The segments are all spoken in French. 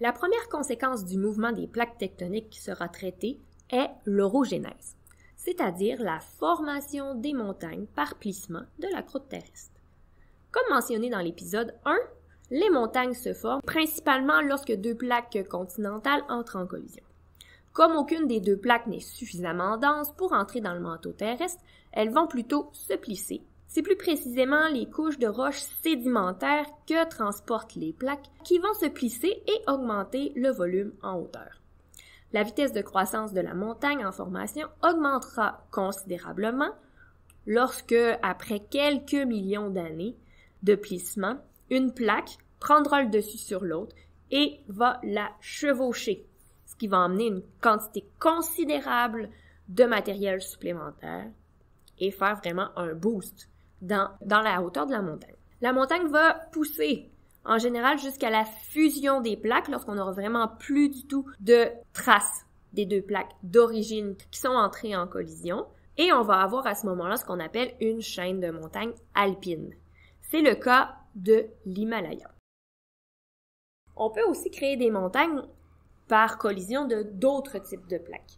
La première conséquence du mouvement des plaques tectoniques qui sera traitée est l'orogenèse, c'est-à-dire la formation des montagnes par plissement de la croûte terrestre. Comme mentionné dans l'épisode 1, les montagnes se forment principalement lorsque deux plaques continentales entrent en collision. Comme aucune des deux plaques n'est suffisamment dense pour entrer dans le manteau terrestre, elles vont plutôt se plisser. C'est plus précisément les couches de roches sédimentaires que transportent les plaques qui vont se plisser et augmenter le volume en hauteur. La vitesse de croissance de la montagne en formation augmentera considérablement lorsque, après quelques millions d'années de plissement, une plaque prendra le dessus sur l'autre et va la chevaucher qui va emmener une quantité considérable de matériel supplémentaire et faire vraiment un boost dans, la hauteur de la montagne. La montagne va pousser en général jusqu'à la fusion des plaques lorsqu'on n'aura vraiment plus du tout de traces des deux plaques d'origine qui sont entrées en collision. Et on va avoir à ce moment-là ce qu'on appelle une chaîne de montagnes alpines. C'est le cas de l'Himalaya. On peut aussi créer des montagnes par collision de d'autres types de plaques.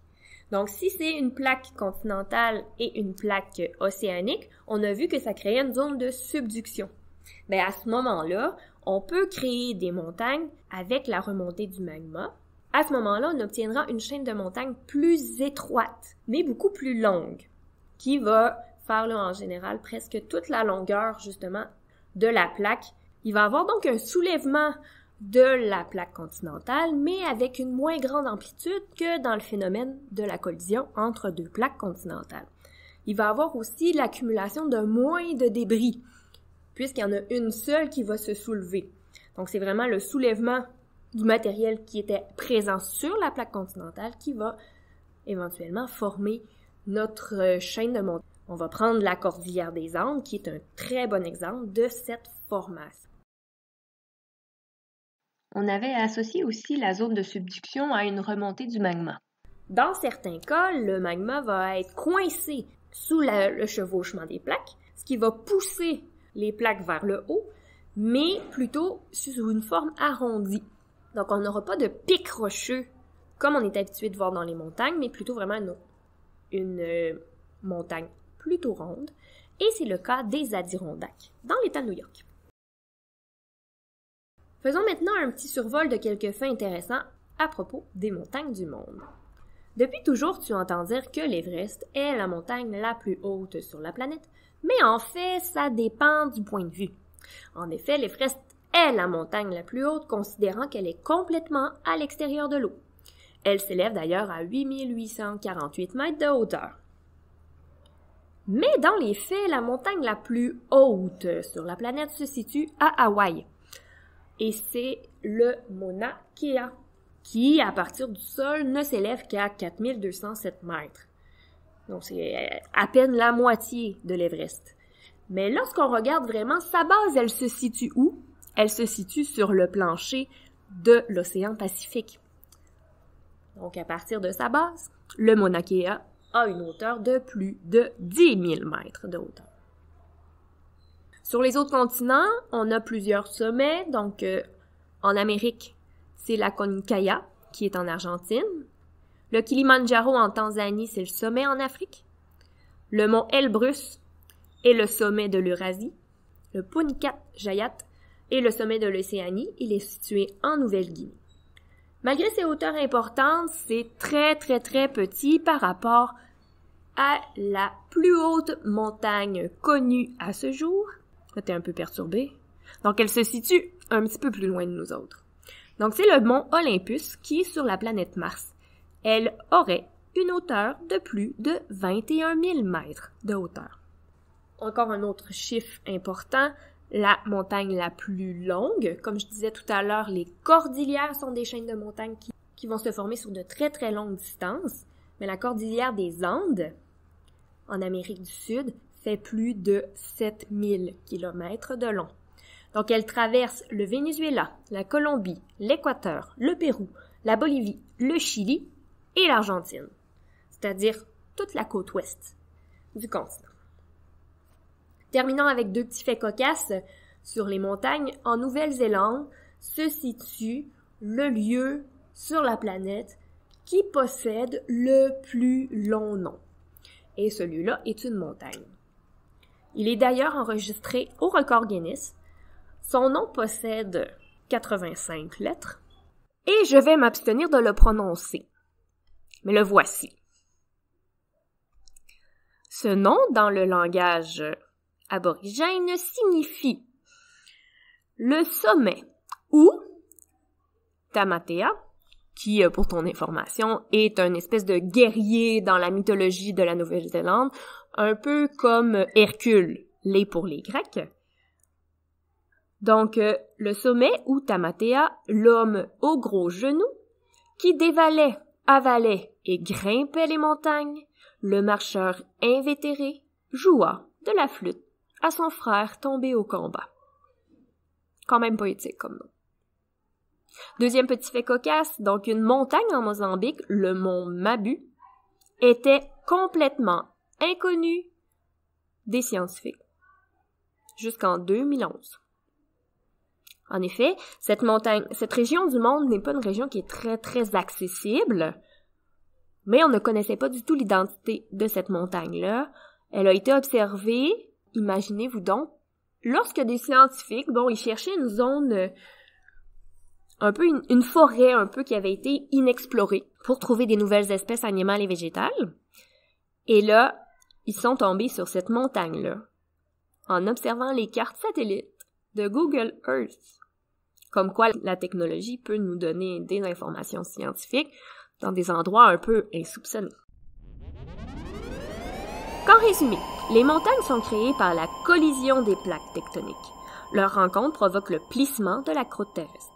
Donc, si c'est une plaque continentale et une plaque océanique, on a vu que ça créait une zone de subduction. Mais à ce moment-là, on peut créer des montagnes avec la remontée du magma. À ce moment-là, on obtiendra une chaîne de montagnes plus étroite, mais beaucoup plus longue, qui va faire en général presque toute la longueur justement de la plaque. Il va avoir donc un soulèvement de la plaque continentale, mais avec une moins grande amplitude que dans le phénomène de la collision entre deux plaques continentales. Il va y avoir aussi l'accumulation de moins de débris, puisqu'il y en a une seule qui va se soulever. Donc c'est vraiment le soulèvement du matériel qui était présent sur la plaque continentale qui va éventuellement former notre euh, chaîne de montagnes. On va prendre la cordillère des Andes, qui est un très bon exemple de cette formation. On avait associé aussi la zone de subduction à une remontée du magma. Dans certains cas, le magma va être coincé sous le chevauchement des plaques, ce qui va pousser les plaques vers le haut, mais plutôt sous une forme arrondie. Donc on n'aura pas de pic rocheux comme on est habitué de voir dans les montagnes, mais plutôt vraiment une, euh, montagne plutôt ronde. Et c'est le cas des Adirondacks, dans l'État de New York. Faisons maintenant un petit survol de quelques faits intéressants à propos des montagnes du monde. Depuis toujours, tu entends dire que l'Everest est la montagne la plus haute sur la planète, mais en fait, ça dépend du point de vue. En effet, l'Everest est la montagne la plus haute considérant qu'elle est complètement à l'extérieur de l'eau. Elle s'élève d'ailleurs à 8848 mètres de hauteur. Mais dans les faits, la montagne la plus haute sur la planète se situe à Hawaï et c'est le Mauna Kea, qui, à partir du sol, ne s'élève qu'à 4207 mètres. Donc, c'est euh, à peine la moitié de l'Everest. Mais lorsqu'on regarde vraiment sa base, elle se situe où? Elle se situe sur le plancher de l'océan Pacifique. Donc, à partir de sa base, le Mauna Kea a une hauteur de plus de 10 000 mètres de hauteur. Sur les autres continents, on a plusieurs sommets. Donc, euh, en Amérique, c'est la Concaya, qui est en Argentine. Le Kilimanjaro en Tanzanie, c'est le sommet en Afrique. Le mont Elbrus est le sommet de l'Eurasie. Le Punikat Jayat est le sommet de l'Océanie. Il est situé en Nouvelle-Guinée. Malgré ses hauteurs importantes, c'est très très très petit par rapport à la plus haute montagne connue à ce jour, Là, t'es un peu perturbé. Donc, elle se situe un petit peu plus loin de nous autres. Donc, c'est le mont Olympus qui est sur la planète Mars. Elle aurait une hauteur de plus de 21 000 mètres de hauteur. Encore un autre chiffre important, la montagne la plus longue. Comme je disais tout à l'heure, les cordillères sont des chaînes de montagnes qui, vont se former sur de très très longues distances. Mais la cordillère des Andes, en Amérique du Sud, fait plus de 7000 km de long. Donc elle traverse le Venezuela, la Colombie, l'Équateur, le Pérou, la Bolivie, le Chili et l'Argentine, c'est-à-dire toute la côte ouest du continent. Terminons avec deux petits faits cocasses sur les montagnes. En Nouvelle-Zélande se situe le lieu sur la planète qui possède le plus long nom. Et celui-là est une montagne. Il est d'ailleurs enregistré au record Guinness. Son nom possède 85 lettres. Et je vais m'abstenir de le prononcer. Mais le voici. Ce nom, dans le langage aborigène, signifie le sommet ou Tamatea, qui, euh, pour ton information, est un espèce de guerrier dans la mythologie de la Nouvelle-Zélande, un peu comme Hercule l'est pour les Grecs. Donc, euh, le sommet où Tamatea, l'homme aux gros genoux, qui dévalait, avalait et grimpait les montagnes, le marcheur invétéré, joua de la flûte à son frère tombé au combat. Quand même poétique comme nom. Deuxième petit fait cocasse, donc une montagne en Mozambique, le mont Mabu, était complètement inconnue des scientifiques jusqu'en 2011. En effet, cette montagne, cette région du monde n'est pas une région qui est très très accessible, mais on ne connaissait pas du tout l'identité de cette montagne-là. Elle a été observée, imaginez-vous donc, lorsque des scientifiques, bon, ils cherchaient une zone, euh, un peu une forêt un peu qui avait été inexplorée pour trouver des nouvelles espèces animales et végétales. Et là, ils sont tombés sur cette montagne-là, en observant les cartes satellites de Google Earth, comme quoi la technologie peut nous donner des informations scientifiques dans des endroits un peu insoupçonnés. Qu'en résumé, les montagnes sont créées par la collision des plaques tectoniques. Leur rencontre provoque le plissement de la croûte terrestre.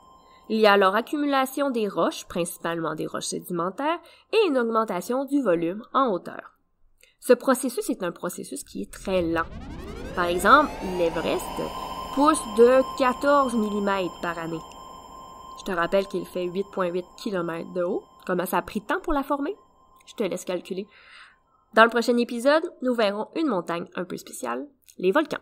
Il y a alors accumulation des roches, principalement des roches sédimentaires, et une augmentation du volume en hauteur. Ce processus est un processus qui est très lent. Par exemple, l'Everest pousse de 14 mm par année. Je te rappelle qu'il fait 8,8 km de haut. Comment ça a pris de temps pour la former? Je te laisse calculer. Dans le prochain épisode, nous verrons une montagne un peu spéciale, les volcans.